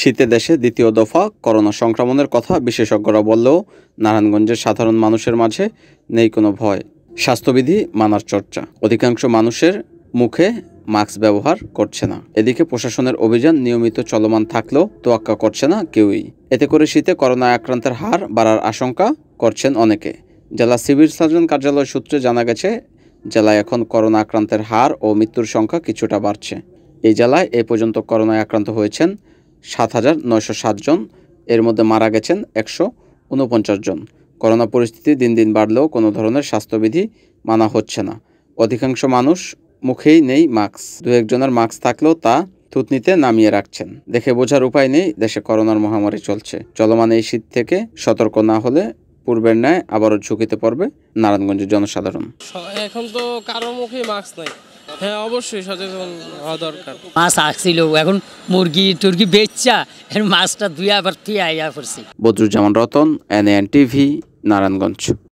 শীতে দেশে দ্বিতীয় দফা করোনা সংক্রমণের কথা বিশেষজ্ঞরা বললেও নারায়ণগঞ্জের সাধারণ মানুষের মাঝে নেই কোনো ভয় স্বাস্থ্যবিধি মানার চর্চা অধিকাংশ মানুষের মুখে মাস্ক ব্যবহার করছে না এদিকে প্রশাসনের অভিযান নিয়মিত চলমান থাকলেও তোয়াক্কা করছে না কেউই এতে করে শীতে করোনা আক্রান্তের হার বাড়ার আশঙ্কা করছেন অনেকে জেলা সিভিল সার্জন কার্যালয় সূত্রে জানা গেছে জেলায় এখন করোনা আক্রান্তের হার ও মৃত্যুর সংখ্যা কিছুটা বাড়ছে এই জেলায় এ পর্যন্ত করোনায় আক্রান্ত হয়েছেন সাত হাজার নয়শো সাতজন এর মধ্যে মারা গেছেন একশো উনপঞ্চাশ জন করোনা পরিস্থিতি দিন দিন বাড়লেও কোনো ধরনের স্বাস্থ্যবিধি মানা হচ্ছে না অধিকাংশ মানুষ মুখেই নেই মাস্ক দু একজনের মাস্ক থাকলেও তা থুতনিতে নামিয়ে রাখছেন দেখে বোঝার উপায় নেই দেশে করোনার মহামারী চলছে চলমান এই শীত থেকে সতর্ক না হলে পূর্বের ন্যায় আবারও ঝুঁকিতে পড়বে নারায়ণগঞ্জের জনসাধারণ এখন তো কারো মুখে মাস্ক নাই হ্যাঁ অবশ্যই সচেতন হওয়া দরকার মাছ আসছিল এখন মুরগি টুরগি বেচা মাছটা দুই আবার তুই আইয়া করছি বদরুজ্জামান রতন এনএন টিভি নারায়ণগঞ্জ